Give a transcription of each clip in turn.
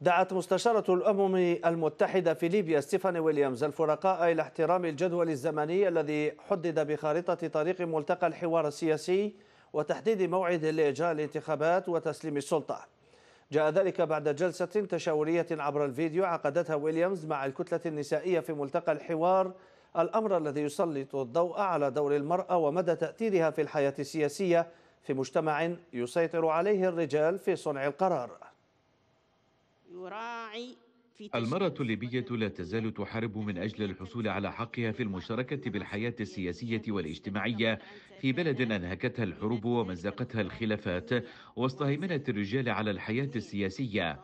دعت مستشارة الأمم المتحدة في ليبيا ستيفاني ويليامز الفرقاء إلى احترام الجدول الزمني الذي حدد بخارطة طريق ملتقى الحوار السياسي وتحديد موعد لإجراء الانتخابات وتسليم السلطة جاء ذلك بعد جلسة تشاورية عبر الفيديو عقدتها ويليامز مع الكتلة النسائية في ملتقى الحوار الأمر الذي يسلط الضوء على دور المرأة ومدى تأثيرها في الحياة السياسية في مجتمع يسيطر عليه الرجال في صنع القرار يراعي المرأة الليبية لا تزال تحارب من أجل الحصول على حقها في المشاركة بالحياة السياسية والاجتماعية في بلد أنهكتها الحروب ومزقتها الخلافات وسط هيمنة الرجال على الحياة السياسية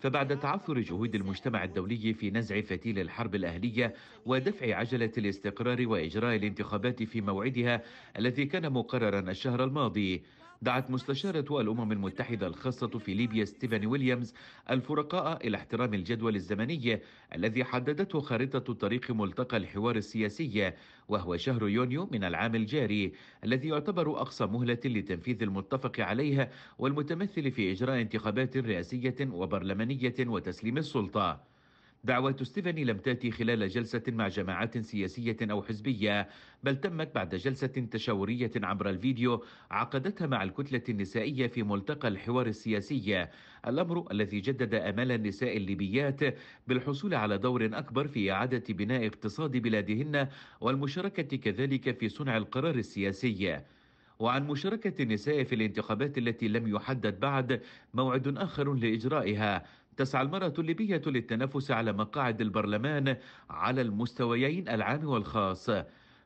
فبعد تعثر جهود المجتمع الدولي في نزع فتيل الحرب الأهلية ودفع عجلة الاستقرار وإجراء الانتخابات في موعدها الذي كان مقررا الشهر الماضي دعت مستشارة الأمم المتحدة الخاصة في ليبيا ستيفن ويليامز الفرقاء إلى احترام الجدول الزمني الذي حددته خارطة طريق ملتقى الحوار السياسي وهو شهر يونيو من العام الجاري الذي يعتبر أقصى مهلة لتنفيذ المتفق عليها والمتمثل في إجراء انتخابات رئاسية وبرلمانية وتسليم السلطة دعوة ستيفاني لم تأتي خلال جلسة مع جماعات سياسية أو حزبية بل تمت بعد جلسة تشاورية عبر الفيديو عقدتها مع الكتلة النسائية في ملتقى الحوار السياسي الأمر الذي جدد أمال النساء الليبيات بالحصول على دور أكبر في إعادة بناء اقتصاد بلادهن والمشاركة كذلك في صنع القرار السياسي وعن مشاركة النساء في الانتخابات التي لم يحدد بعد موعد آخر لإجرائها تسعى المرأة الليبية للتنافس على مقاعد البرلمان على المستويين العام والخاص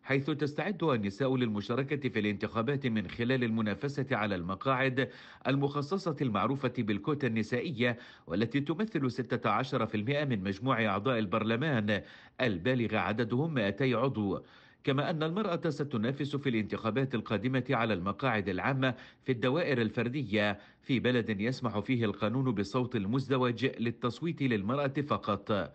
حيث تستعد النساء للمشاركة في الانتخابات من خلال المنافسة على المقاعد المخصصة المعروفة بالكوتا النسائية والتي تمثل 16% من مجموع أعضاء البرلمان البالغ عددهم 200 عضو كما أن المرأة ستنافس في الانتخابات القادمة على المقاعد العامة في الدوائر الفردية في بلد يسمح فيه القانون بصوت المزدوج للتصويت للمرأة فقط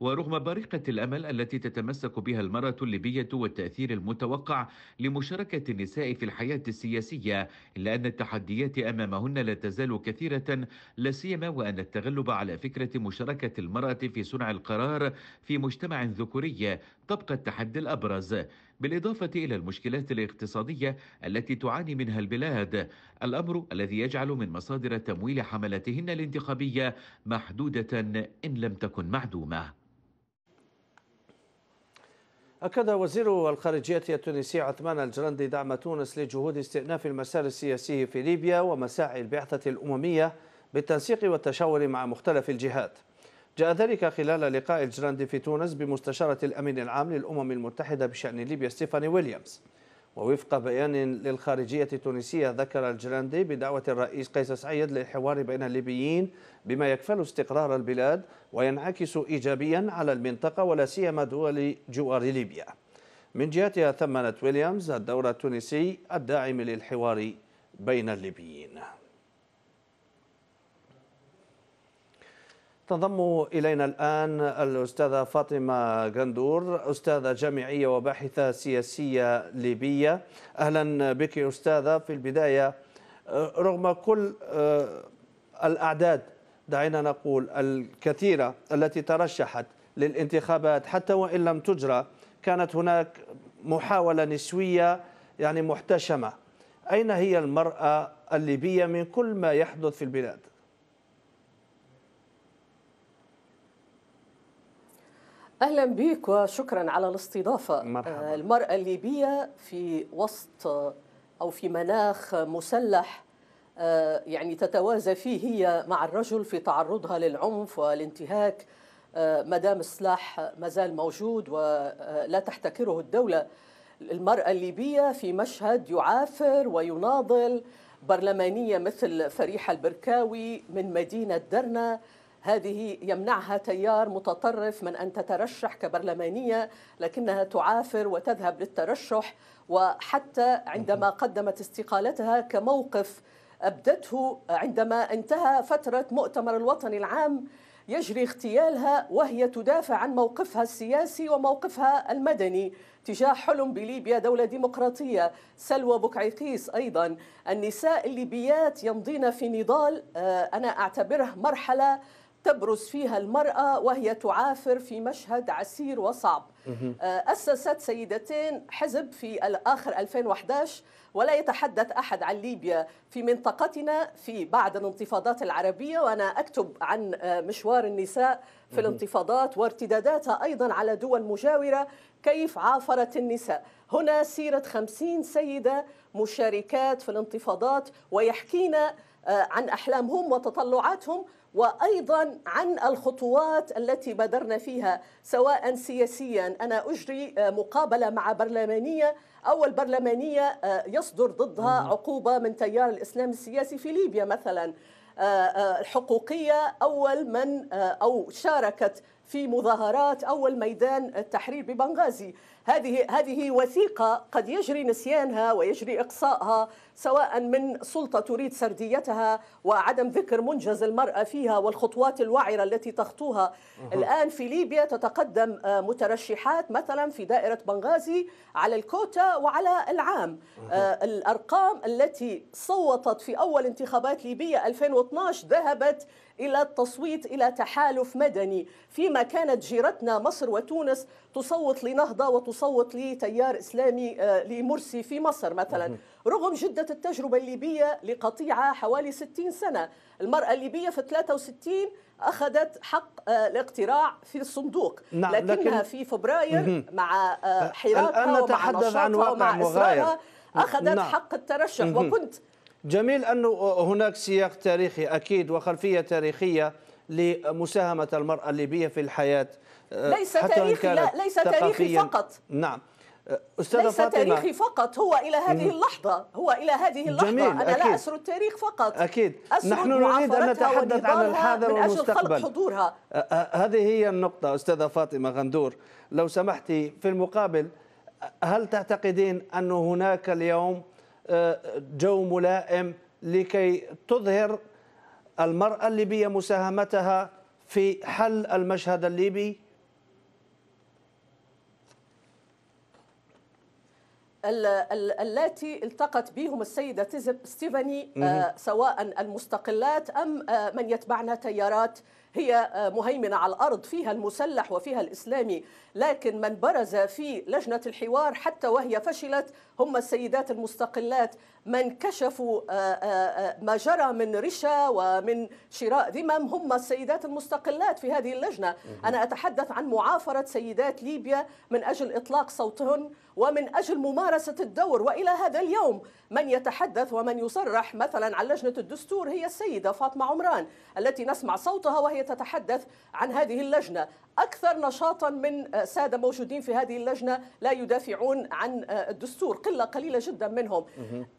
ورغم بريقة الأمل التي تتمسك بها المرأة الليبية والتأثير المتوقع لمشاركة النساء في الحياة السياسية إلا أن التحديات أمامهن لا تزال كثيرة لا سيما وأن التغلب على فكرة مشاركة المرأة في صنع القرار في مجتمع ذكوري تبقى التحدي الأبرز بالإضافة إلى المشكلات الاقتصادية التي تعاني منها البلاد الأمر الذي يجعل من مصادر تمويل حملاتهن الانتخابية محدودة إن لم تكن معدومة أكد وزير الخارجية التونسي عثمان الجرندي دعم تونس لجهود استئناف المسار السياسي في ليبيا ومساعي البعثة الأممية بالتنسيق والتشاور مع مختلف الجهات جاء ذلك خلال لقاء الجراندي في تونس بمستشارة الأمين العام للأمم المتحدة بشأن ليبيا ستيفاني ويليامز ووفق بيان للخارجية التونسية ذكر الجراندي بدعوة الرئيس قيس سعيد للحوار بين الليبيين بما يكفل استقرار البلاد وينعكس إيجابيا على المنطقة ولا سيما دول جوار ليبيا من جهتها ثمنت ويليامز الدور التونسي الداعم للحوار بين الليبيين تنضم إلينا الآن الأستاذة فاطمة غندور أستاذة جامعية وباحثة سياسية ليبية أهلا بك أستاذة في البداية آه، رغم كل آه، الأعداد دعينا نقول الكثيرة التي ترشحت للانتخابات حتى وإن لم تجرى كانت هناك محاولة نسوية يعني محتشمة أين هي المرأة الليبية من كل ما يحدث في البلاد؟ اهلا بك وشكرا على الاستضافه مرحبا. آه، المراه الليبيه في وسط آه، او في مناخ مسلح آه، يعني تتوازى فيه هي مع الرجل في تعرضها للعنف والانتهاك ما دام السلاح مازال موجود ولا تحتكره الدوله المراه الليبيه في مشهد يعافر ويناضل برلمانيه مثل فريحه البركاوي من مدينه درنا هذه يمنعها تيار متطرف من أن تترشح كبرلمانية لكنها تعافر وتذهب للترشح وحتى عندما قدمت استقالتها كموقف أبدته عندما انتهى فترة مؤتمر الوطني العام يجري اغتيالها وهي تدافع عن موقفها السياسي وموقفها المدني تجاه حلم بليبيا دولة ديمقراطية سلوى بوكعيقيس أيضا النساء الليبيات يمضين في نضال آه، أنا أعتبره مرحلة تبرز فيها المرأة وهي تعافر في مشهد عسير وصعب آه، أسست سيدتين حزب في آخر 2011 ولا يتحدث أحد عن ليبيا في منطقتنا في بعد الانتفاضات العربية وأنا أكتب عن آه، مشوار النساء في الانتفاضات وارتداداتها أيضا على دول مجاورة كيف عافرت النساء هنا سيرة خمسين سيدة مشاركات في الانتفاضات ويحكينا آه، عن أحلامهم وتطلعاتهم وايضا عن الخطوات التي بادرنا فيها سواء سياسيا انا اجري آه، مقابله مع برلمانيه او البرلمانيه آه، يصدر ضدها عقوبه من تيار الاسلام السياسي في ليبيا مثلا الحقوقيه اول من او شاركت في مظاهرات أول ميدان التحرير ببنغازي هذه هذه وثيقة قد يجري نسيانها ويجري إقصائها سواء من سلطة تريد سرديتها وعدم ذكر منجز المرأة فيها والخطوات الوعرة التي تخطوها الآن في ليبيا تتقدم آه، مترشحات مثلا في دائرة بنغازي على الكوتا وعلى العام آه، الأرقام التي صوتت في أول انتخابات ليبية 2012 ذهبت إلى التصويت إلى تحالف مدني فيما كانت جيرتنا مصر وتونس تصوت لنهضة وتصوت لتيار إسلامي آه، لمرسي في مصر مثلا رغم جدة التجربة الليبية لقطيعة حوالي 60 سنة المرأة الليبية في 63 أخذت حق آه، الاقتراع في الصندوق نعم لكنها لكن في فبراير مع آه، حراك ومع نشاطها ومع اسرائيل أخذت نعم. حق الترشح وكنت جميل أنه هناك سياق تاريخي أكيد وخلفية تاريخية لمساهمة المرأة الليبية في الحياة أه، ليس تاريخي لا ليس تاريخي فقط نعم أه، أستاذة ليس فاطمة تاريخي فقط هو إلى هذه اللحظة هو إلى هذه اللحظة جميل. أنا أكيد. لا أسر التاريخ فقط أكيد نحن نريد أن نتحدث عن الحاضر من أجل والمستقبل خلق حضورها أه، هذه هي النقطة أستاذة فاطمة غندور لو سمحتي في المقابل هل تعتقدين أن هناك اليوم جو ملائم لكي تظهر المرأة الليبية مساهمتها في حل المشهد الليبي التي التقت بهم السيدة ستيفاني آه، سواء المستقلات أم آه، من يتبعن تيارات هي آه، مهيمنة على الأرض فيها المسلح وفيها الإسلامي لكن من برز في لجنة الحوار حتى وهي فشلت هم السيدات المستقلات من كشفوا آه، آه، ما جرى من رشا ومن شراء ذمم هم السيدات المستقلات في هذه اللجنة أنا أتحدث عن معافرة سيدات ليبيا من أجل إطلاق صوتهن ومن أجل ممارسة الدور وإلى هذا اليوم من يتحدث ومن يصرح مثلا عن لجنة الدستور هي السيدة فاطمة عمران التي نسمع صوتها وهي تتحدث عن هذه اللجنة أكثر نشاطا من سادة موجودين في هذه اللجنة لا يدافعون عن الدستور قلة قليلة جدا منهم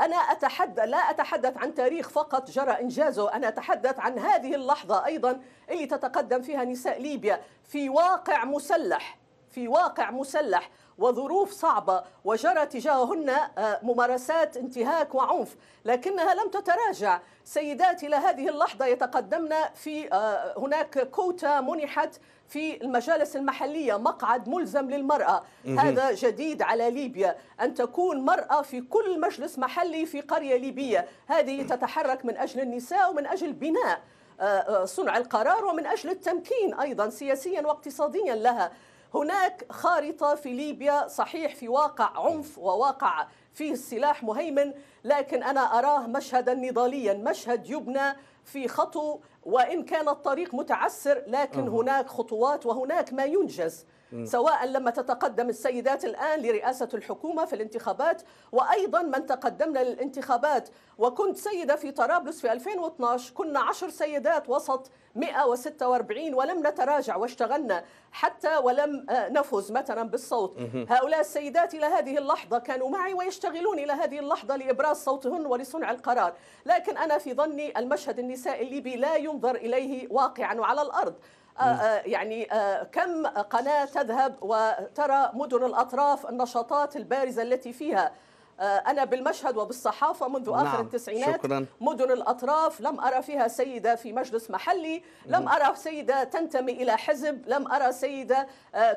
أنا أتحدث لا أتحدث عن تاريخ فقط جرى إنجازه أنا أتحدث عن هذه اللحظة أيضا اللي تتقدم فيها نساء ليبيا في واقع مسلح في واقع مسلح وظروف صعبة وجرى تجاههن آه، ممارسات انتهاك وعنف لكنها لم تتراجع سيدات إلى هذه اللحظة يتقدمن في آه، هناك كوتا منحت في المجالس المحلية مقعد ملزم للمرأة هذا جديد على ليبيا أن تكون مرأة في كل مجلس محلي في قرية ليبية هذه تتحرك من أجل النساء ومن أجل بناء آه، صنع القرار ومن أجل التمكين أيضا سياسيا واقتصاديا لها هناك خارطة في ليبيا صحيح في واقع عنف وواقع فيه السلاح مهيمن لكن أنا أراه مشهدا نضاليا مشهد يبنى في خطو وإن كان الطريق متعسر لكن أوه. هناك خطوات وهناك ما ينجز سواء لما تتقدم السيدات الآن لرئاسة الحكومة في الانتخابات وأيضا من تقدمنا للانتخابات وكنت سيدة في طرابلس في 2012 كنا عشر سيدات وسط 146 ولم نتراجع واشتغلنا حتى ولم آه، نفز مثلا بالصوت هؤلاء السيدات إلى هذه اللحظة كانوا معي ويشتغلون إلى هذه اللحظة لإبراز صوتهن ولصنع القرار لكن أنا في ظني المشهد النساء النساء الليبي لا ينظر إليه واقعا وعلى الأرض آه، آه، يعني آه، كم قناة تذهب وترى مدن الأطراف النشاطات البارزة التي فيها أنا بالمشهد وبالصحافة منذ آخر نعم. التسعينات شكرا. مدن الأطراف لم أرى فيها سيدة في مجلس محلي لم أرى سيدة تنتمي إلى حزب لم أرى سيدة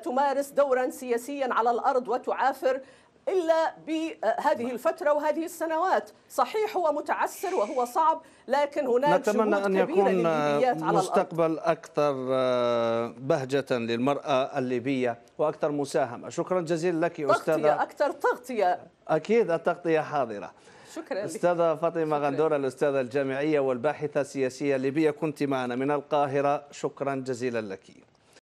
تمارس دورا سياسيا على الأرض وتعافر إلا بهذه الفترة وهذه السنوات صحيح هو متعسر وهو صعب لكن هناك نتمنى أن يكون مستقبل أكثر آه، بهجة للمرأة الليبية وأكثر مساهمة شكرا جزيلا لك يا أستاذة تغطية أكثر تغطية أكيد التغطية حاضرة شكرا أستاذة فاطمة غندورة الأستاذة الجامعية والباحثة السياسية الليبية كنت معنا من القاهرة شكرا جزيلا لك